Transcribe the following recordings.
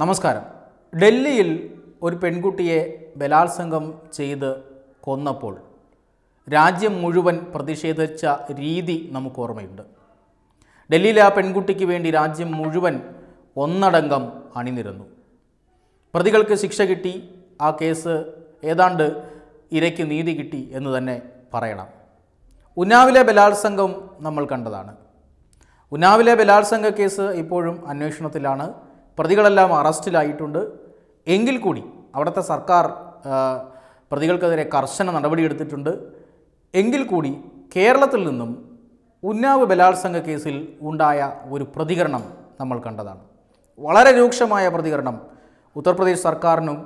നമസ്കാരം ഡൽഹിയിൽ ഒരു പെൺകുട്ടിയെ ബലാത്സംഗം ചെയ്ത് കൊന്നപ്പോൾ രാജ്യം മുഴുവൻ പ്രതിഷേധിച്ച രീതി നമുക്ക് ഓർമ്മയുണ്ട് ഡൽഹിയിലെ ആ പെൺകുട്ടിക്ക് വേണ്ടി രാജ്യം മുഴുവൻ ഒന്നടങ്കം അണിനിരന്നു പ്രതികൾക്ക് ശിക്ഷ കിട്ടി ആ കേസ് ഏതാണ്ട് ഇരയ്ക്ക് നീതി കിട്ടി എന്ന് തന്നെ പറയണം ഉന്നാവിലെ ബലാത്സംഗം നമ്മൾ കണ്ടതാണ് ഉന്നാവിലെ ബലാത്സംഗ കേസ് ഇപ്പോഴും അന്വേഷണത്തിലാണ് പ്രതികളെല്ലാം അറസ്റ്റിലായിട്ടുണ്ട് എങ്കിൽ കൂടി അവിടുത്തെ സർക്കാർ പ്രതികൾക്കെതിരെ കർശന നടപടിയെടുത്തിട്ടുണ്ട് എങ്കിൽ കൂടി കേരളത്തിൽ നിന്നും ഉന്നാവ് ബലാത്സംഗ കേസിൽ ഉണ്ടായ ഒരു പ്രതികരണം നമ്മൾ കണ്ടതാണ് വളരെ രൂക്ഷമായ പ്രതികരണം ഉത്തർപ്രദേശ് സർക്കാരിനും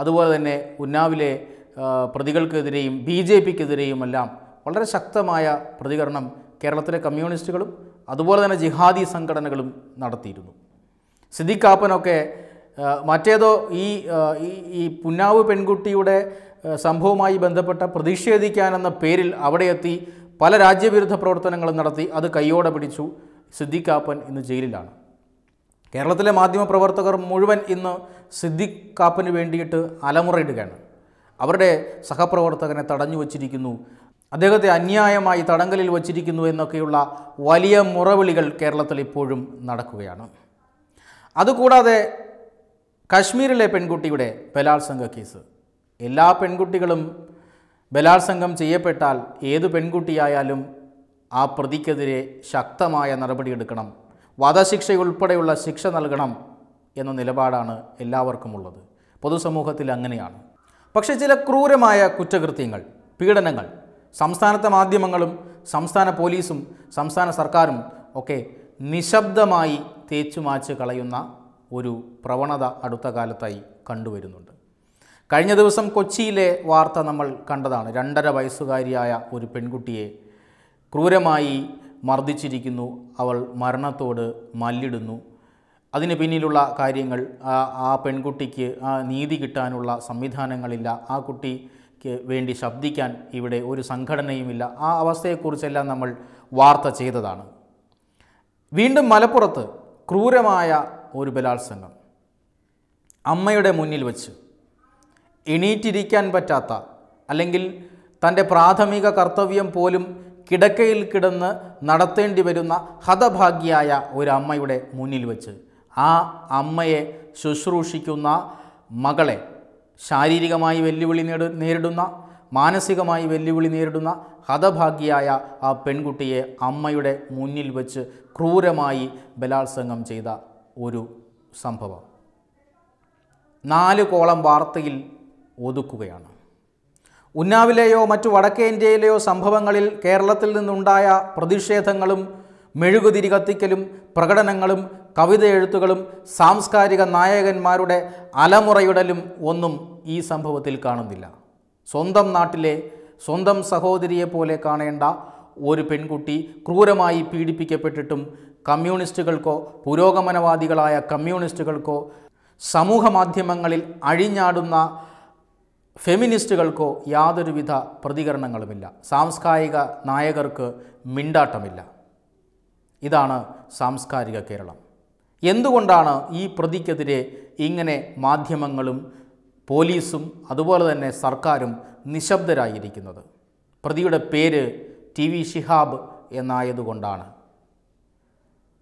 അതുപോലെ തന്നെ ഉന്നാവിലെ പ്രതികൾക്കെതിരെയും ബി ജെ പിക്കെതിരെയുമെല്ലാം വളരെ ശക്തമായ പ്രതികരണം കേരളത്തിലെ കമ്മ്യൂണിസ്റ്റുകളും അതുപോലെ തന്നെ ജിഹാദി സംഘടനകളും നടത്തിയിരുന്നു സിദ്ദിഖ് കാപ്പനൊക്കെ മറ്റേതോ ഈ ഈ പുന്നാവ് പെൺകുട്ടിയുടെ സംഭവവുമായി ബന്ധപ്പെട്ട പ്രതിഷേധിക്കാനെന്ന പേരിൽ എത്തി പല രാജ്യവിരുദ്ധ പ്രവർത്തനങ്ങളും നടത്തി അത് കയ്യോടെ പിടിച്ചു സിദ്ദിഖ് കാപ്പൻ ഇന്ന് ജയിലിലാണ് കേരളത്തിലെ മാധ്യമപ്രവർത്തകർ മുഴുവൻ ഇന്ന് സിദ്ദിഖ് കാപ്പന് വേണ്ടിയിട്ട് അലമുറയിടുകയാണ് അവരുടെ സഹപ്രവർത്തകനെ തടഞ്ഞു വച്ചിരിക്കുന്നു അദ്ദേഹത്തെ അന്യായമായി തടങ്കലിൽ വച്ചിരിക്കുന്നു എന്നൊക്കെയുള്ള വലിയ മുറവിളികൾ കേരളത്തിൽ ഇപ്പോഴും നടക്കുകയാണ് അതുകൂടാതെ കശ്മീരിലെ പെൺകുട്ടിയുടെ ബലാത്സംഗ കേസ് എല്ലാ പെൺകുട്ടികളും ബലാത്സംഗം ചെയ്യപ്പെട്ടാൽ ഏത് പെൺകുട്ടിയായാലും ആ പ്രതിക്കെതിരെ ശക്തമായ നടപടിയെടുക്കണം വധശിക്ഷയുൾപ്പെടെയുള്ള ശിക്ഷ നൽകണം എന്ന നിലപാടാണ് എല്ലാവർക്കുമുള്ളത് പൊതുസമൂഹത്തിൽ അങ്ങനെയാണ് പക്ഷേ ചില ക്രൂരമായ കുറ്റകൃത്യങ്ങൾ പീഡനങ്ങൾ സംസ്ഥാനത്തെ മാധ്യമങ്ങളും സംസ്ഥാന പോലീസും സംസ്ഥാന സർക്കാരും ഒക്കെ നിശബ്ദമായി തേച്ചു മാച്ച് കളയുന്ന ഒരു പ്രവണത അടുത്ത കാലത്തായി കണ്ടുവരുന്നുണ്ട് കഴിഞ്ഞ ദിവസം കൊച്ചിയിലെ വാർത്ത നമ്മൾ കണ്ടതാണ് രണ്ടര വയസ്സുകാരിയായ ഒരു പെൺകുട്ടിയെ ക്രൂരമായി മർദ്ദിച്ചിരിക്കുന്നു അവൾ മരണത്തോട് മല്ലിടുന്നു അതിന് പിന്നിലുള്ള കാര്യങ്ങൾ ആ പെൺകുട്ടിക്ക് ആ നീതി കിട്ടാനുള്ള സംവിധാനങ്ങളില്ല ആ കുട്ടിക്ക് വേണ്ടി ശബ്ദിക്കാൻ ഇവിടെ ഒരു സംഘടനയുമില്ല ആ അവസ്ഥയെക്കുറിച്ചെല്ലാം നമ്മൾ വാർത്ത ചെയ്തതാണ് വീണ്ടും മലപ്പുറത്ത് ക്രൂരമായ ഒരു ബലാത്സംഗം അമ്മയുടെ മുന്നിൽ വച്ച് എണീറ്റിരിക്കാൻ പറ്റാത്ത അല്ലെങ്കിൽ തൻ്റെ പ്രാഥമിക കർത്തവ്യം പോലും കിടക്കയിൽ കിടന്ന് നടത്തേണ്ടി വരുന്ന ഹതഭാഗ്യായ ഒരു അമ്മയുടെ മുന്നിൽ വച്ച് ആ അമ്മയെ ശുശ്രൂഷിക്കുന്ന മകളെ ശാരീരികമായി വെല്ലുവിളി നേരിടുന്ന മാനസികമായി വെല്ലുവിളി നേരിടുന്ന ഹതഭാഗ്യയായ ആ പെൺകുട്ടിയെ അമ്മയുടെ മുന്നിൽ വെച്ച് ക്രൂരമായി ബലാത്സംഗം ചെയ്ത ഒരു സംഭവം നാല് കോളം വാർത്തയിൽ ഒതുക്കുകയാണ് ഉന്നാവിലെയോ മറ്റു വടക്കേ ഇന്ത്യയിലെയോ സംഭവങ്ങളിൽ കേരളത്തിൽ നിന്നുണ്ടായ പ്രതിഷേധങ്ങളും മെഴുകുതിരി കത്തിക്കലും പ്രകടനങ്ങളും കവിത എഴുത്തുകളും സാംസ്കാരിക നായകന്മാരുടെ അലമുറയുടലും ഒന്നും ഈ സംഭവത്തിൽ കാണുന്നില്ല സ്വന്തം നാട്ടിലെ സ്വന്തം സഹോദരിയെ പോലെ കാണേണ്ട ഒരു പെൺകുട്ടി ക്രൂരമായി പീഡിപ്പിക്കപ്പെട്ടിട്ടും കമ്മ്യൂണിസ്റ്റുകൾക്കോ പുരോഗമനവാദികളായ കമ്മ്യൂണിസ്റ്റുകൾക്കോ സമൂഹ മാധ്യമങ്ങളിൽ അഴിഞ്ഞാടുന്ന ഫെമിനിസ്റ്റുകൾക്കോ യാതൊരുവിധ പ്രതികരണങ്ങളുമില്ല സാംസ്കാരിക നായകർക്ക് മിണ്ടാട്ടമില്ല ഇതാണ് സാംസ്കാരിക കേരളം എന്തുകൊണ്ടാണ് ഈ പ്രതിക്കെതിരെ ഇങ്ങനെ മാധ്യമങ്ങളും പോലീസും അതുപോലെ തന്നെ സർക്കാരും നിശബ്ദരായിരിക്കുന്നത് പ്രതിയുടെ പേര് ടി വി ഷിഹാബ് എന്നായതുകൊണ്ടാണ്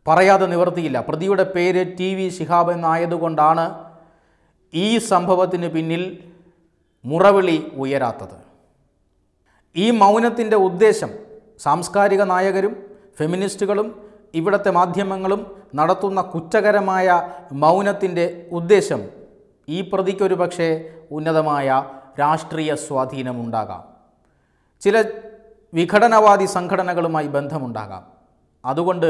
പറയാതെ നിവർത്തിയില്ല പ്രതിയുടെ പേര് ടി വി ഷിഹാബ് എന്നായതുകൊണ്ടാണ് ഈ സംഭവത്തിന് പിന്നിൽ മുറവിളി ഉയരാത്തത് ഈ മൗനത്തിൻ്റെ ഉദ്ദേശം സാംസ്കാരിക നായകരും ഫെമിനിസ്റ്റുകളും ഇവിടുത്തെ മാധ്യമങ്ങളും നടത്തുന്ന കുറ്റകരമായ മൗനത്തിൻ്റെ ഉദ്ദേശം ഈ പ്രതിക്കൊരു പക്ഷേ ഉന്നതമായ രാഷ്ട്രീയ സ്വാധീനമുണ്ടാകാം ചില വിഘടനവാദി സംഘടനകളുമായി ബന്ധമുണ്ടാകാം അതുകൊണ്ട്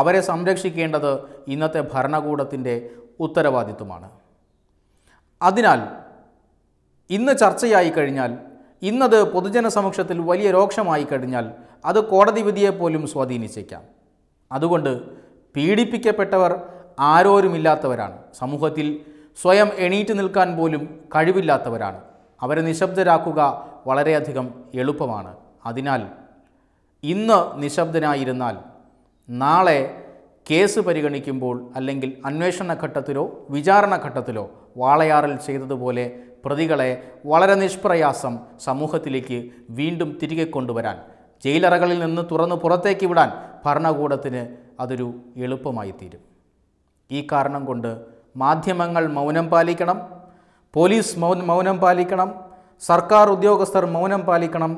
അവരെ സംരക്ഷിക്കേണ്ടത് ഇന്നത്തെ ഭരണകൂടത്തിൻ്റെ ഉത്തരവാദിത്വമാണ് അതിനാൽ ഇന്ന് ചർച്ചയായി കഴിഞ്ഞാൽ ഇന്നത് പൊതുജന സമക്ഷത്തിൽ വലിയ രോക്ഷമായി കഴിഞ്ഞാൽ അത് കോടതി വിധിയെ പോലും സ്വാധീനിച്ചേക്കാം അതുകൊണ്ട് പീഡിപ്പിക്കപ്പെട്ടവർ ആരോരുമില്ലാത്തവരാണ് സമൂഹത്തിൽ സ്വയം എണീറ്റ് നിൽക്കാൻ പോലും കഴിവില്ലാത്തവരാണ് അവരെ നിശബ്ദരാക്കുക വളരെയധികം എളുപ്പമാണ് അതിനാൽ ഇന്ന് നിശബ്ദനായിരുന്നാൽ നാളെ കേസ് പരിഗണിക്കുമ്പോൾ അല്ലെങ്കിൽ അന്വേഷണ ഘട്ടത്തിലോ വിചാരണ ഘട്ടത്തിലോ വാളയാറിൽ ചെയ്തതുപോലെ പ്രതികളെ വളരെ നിഷ്പ്രയാസം സമൂഹത്തിലേക്ക് വീണ്ടും തിരികെ കൊണ്ടുവരാൻ ജയിലറകളിൽ നിന്ന് തുറന്ന് പുറത്തേക്ക് വിടാൻ ഭരണകൂടത്തിന് അതൊരു എളുപ്പമായി തീരും ഈ കാരണം കൊണ്ട് മാധ്യമങ്ങൾ മൗനം പാലിക്കണം പോലീസ് മൗ മൗനം പാലിക്കണം സർക്കാർ ഉദ്യോഗസ്ഥർ മൗനം പാലിക്കണം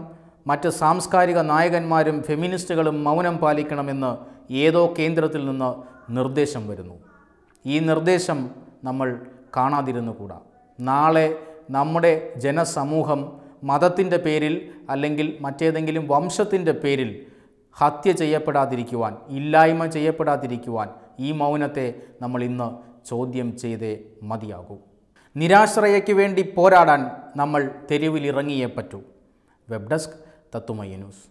മറ്റ് സാംസ്കാരിക നായകന്മാരും ഫെമിനിസ്റ്റുകളും മൗനം പാലിക്കണമെന്ന് ഏതോ കേന്ദ്രത്തിൽ നിന്ന് നിർദ്ദേശം വരുന്നു ഈ നിർദ്ദേശം നമ്മൾ കാണാതിരുന്നുകൂടാ നാളെ നമ്മുടെ ജനസമൂഹം മതത്തിൻ്റെ പേരിൽ അല്ലെങ്കിൽ മറ്റേതെങ്കിലും വംശത്തിൻ്റെ പേരിൽ ഹത്യ ചെയ്യപ്പെടാതിരിക്കുവാൻ ഇല്ലായ്മ ചെയ്യപ്പെടാതിരിക്കുവാൻ ഈ മൗനത്തെ നമ്മൾ ഇന്ന് ചോദ്യം ചെയ്തേ മതിയാകൂ നിരാശ്രയയ്ക്ക് വേണ്ടി പോരാടാൻ നമ്മൾ തെരുവിലിറങ്ങിയേ പറ്റൂ വെബ് ഡെസ്ക് തത്തുമയ ന്യൂസ്